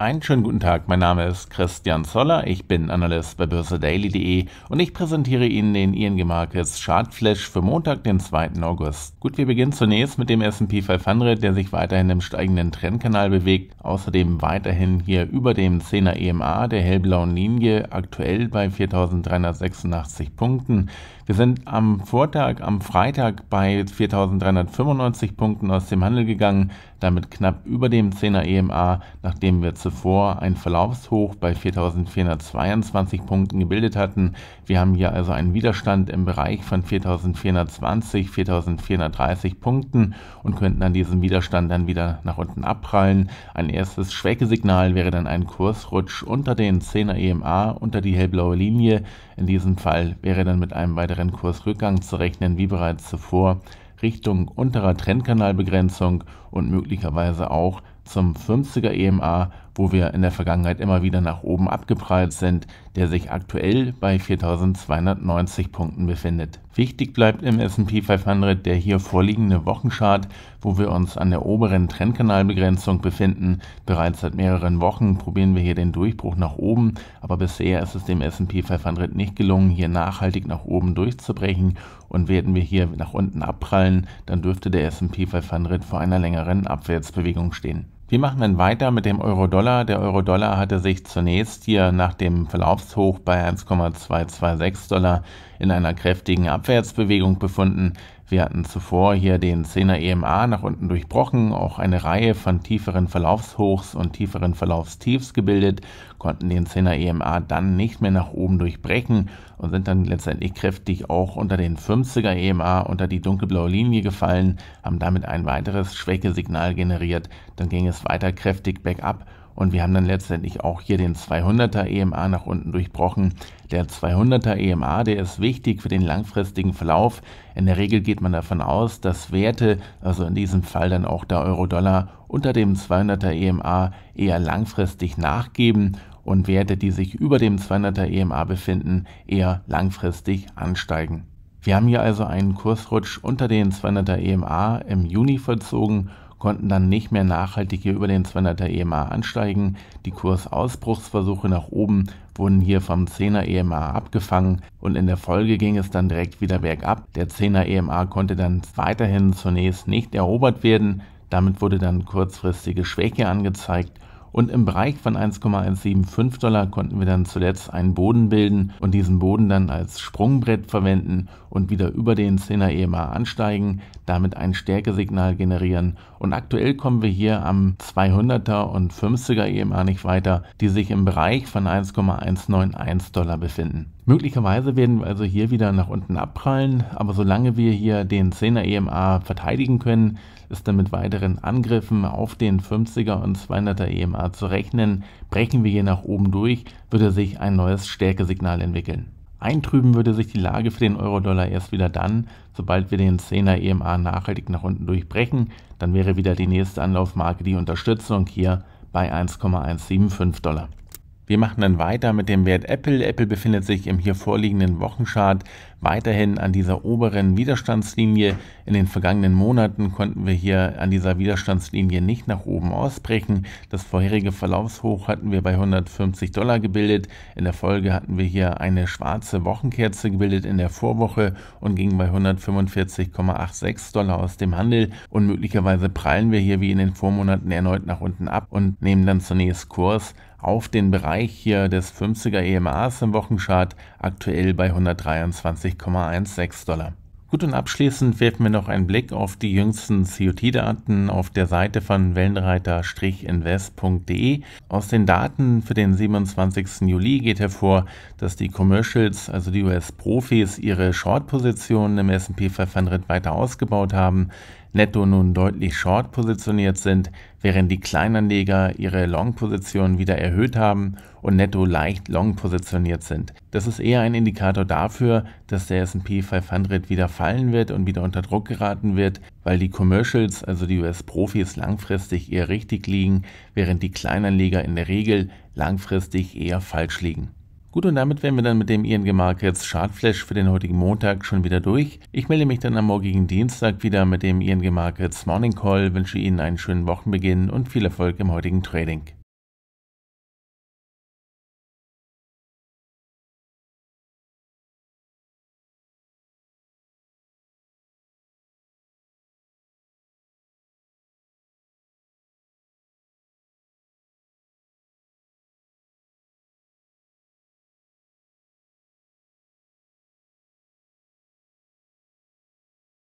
Einen schönen guten Tag, mein Name ist Christian Zoller, ich bin Analyst bei börsedaily.de und ich präsentiere Ihnen den ING Markets Chartflash für Montag, den 2. August. Gut, wir beginnen zunächst mit dem S&P 500, der sich weiterhin im steigenden Trendkanal bewegt, außerdem weiterhin hier über dem 10er EMA der hellblauen Linie, aktuell bei 4386 Punkten. Wir sind am Vortag, am Freitag bei 4395 Punkten aus dem Handel gegangen, damit knapp über dem 10er EMA, nachdem wir zuvor ein Verlaufshoch bei 4422 Punkten gebildet hatten. Wir haben hier also einen Widerstand im Bereich von 4420, 4430 Punkten und könnten an diesem Widerstand dann wieder nach unten abprallen. Ein erstes Schwächesignal wäre dann ein Kursrutsch unter den 10er EMA, unter die hellblaue Linie. In diesem Fall wäre dann mit einem weiteren Kursrückgang zu rechnen, wie bereits zuvor. Richtung unterer Trendkanalbegrenzung und möglicherweise auch zum 50er EMA wo wir in der Vergangenheit immer wieder nach oben abgeprallt sind, der sich aktuell bei 4290 Punkten befindet. Wichtig bleibt im S&P 500 der hier vorliegende Wochenchart, wo wir uns an der oberen Trendkanalbegrenzung befinden. Bereits seit mehreren Wochen probieren wir hier den Durchbruch nach oben, aber bisher ist es dem S&P 500 nicht gelungen, hier nachhaltig nach oben durchzubrechen und werden wir hier nach unten abprallen, dann dürfte der S&P 500 vor einer längeren Abwärtsbewegung stehen. Wir machen dann weiter mit dem Euro-Dollar. Der Euro-Dollar hatte sich zunächst hier nach dem Verlaufshoch bei 1,226 Dollar in einer kräftigen Abwärtsbewegung befunden. Wir hatten zuvor hier den 10er EMA nach unten durchbrochen, auch eine Reihe von tieferen Verlaufshochs und tieferen Verlaufstiefs gebildet, konnten den 10er EMA dann nicht mehr nach oben durchbrechen und sind dann letztendlich kräftig auch unter den 50er EMA unter die dunkelblaue Linie gefallen, haben damit ein weiteres Schwächesignal generiert, dann ging es weiter kräftig bergab und wir haben dann letztendlich auch hier den 200er EMA nach unten durchbrochen. Der 200er EMA, der ist wichtig für den langfristigen Verlauf. In der Regel geht man davon aus, dass Werte, also in diesem Fall dann auch der Euro-Dollar, unter dem 200er EMA eher langfristig nachgeben und Werte, die sich über dem 200er EMA befinden, eher langfristig ansteigen. Wir haben hier also einen Kursrutsch unter den 200er EMA im Juni vollzogen konnten dann nicht mehr nachhaltig hier über den 200er EMA ansteigen. Die Kursausbruchsversuche nach oben wurden hier vom 10er EMA abgefangen und in der Folge ging es dann direkt wieder bergab. Der 10er EMA konnte dann weiterhin zunächst nicht erobert werden. Damit wurde dann kurzfristige Schwäche angezeigt und im Bereich von 1,175 Dollar konnten wir dann zuletzt einen Boden bilden und diesen Boden dann als Sprungbrett verwenden und wieder über den 10er EMA ansteigen, damit ein Stärkesignal generieren. Und aktuell kommen wir hier am 200er und 50er EMA nicht weiter, die sich im Bereich von 1,191 Dollar befinden. Möglicherweise werden wir also hier wieder nach unten abprallen, aber solange wir hier den 10er EMA verteidigen können, ist dann mit weiteren Angriffen auf den 50er und 200er EMA zu rechnen. Brechen wir hier nach oben durch, würde sich ein neues Stärkesignal entwickeln. Eintrüben würde sich die Lage für den Euro-Dollar erst wieder dann, sobald wir den 10er EMA nachhaltig nach unten durchbrechen. Dann wäre wieder die nächste Anlaufmarke die Unterstützung hier bei 1,175 Dollar. Wir machen dann weiter mit dem Wert Apple. Apple befindet sich im hier vorliegenden Wochenchart weiterhin an dieser oberen Widerstandslinie. In den vergangenen Monaten konnten wir hier an dieser Widerstandslinie nicht nach oben ausbrechen. Das vorherige Verlaufshoch hatten wir bei 150 Dollar gebildet. In der Folge hatten wir hier eine schwarze Wochenkerze gebildet in der Vorwoche und gingen bei 145,86 Dollar aus dem Handel. Und möglicherweise prallen wir hier wie in den Vormonaten erneut nach unten ab und nehmen dann zunächst Kurs auf den Bereich hier des 50er EMAs im Wochenchart, aktuell bei 123,16 Dollar. Gut, und abschließend werfen wir noch einen Blick auf die jüngsten COT-Daten auf der Seite von Wellenreiter-invest.de. Aus den Daten für den 27. Juli geht hervor, dass die Commercials, also die US-Profis, ihre Short-Positionen im S&P 500 weiter ausgebaut haben, netto nun deutlich short positioniert sind während die Kleinanleger ihre Long-Positionen wieder erhöht haben und netto leicht long positioniert sind. Das ist eher ein Indikator dafür, dass der SP 500 wieder fallen wird und wieder unter Druck geraten wird, weil die Commercials, also die US-Profis, langfristig eher richtig liegen, während die Kleinanleger in der Regel langfristig eher falsch liegen. Gut, und damit wären wir dann mit dem ING Markets Chartflash für den heutigen Montag schon wieder durch. Ich melde mich dann am morgigen Dienstag wieder mit dem ING Markets Morning Call, wünsche Ihnen einen schönen Wochenbeginn und viel Erfolg im heutigen Trading.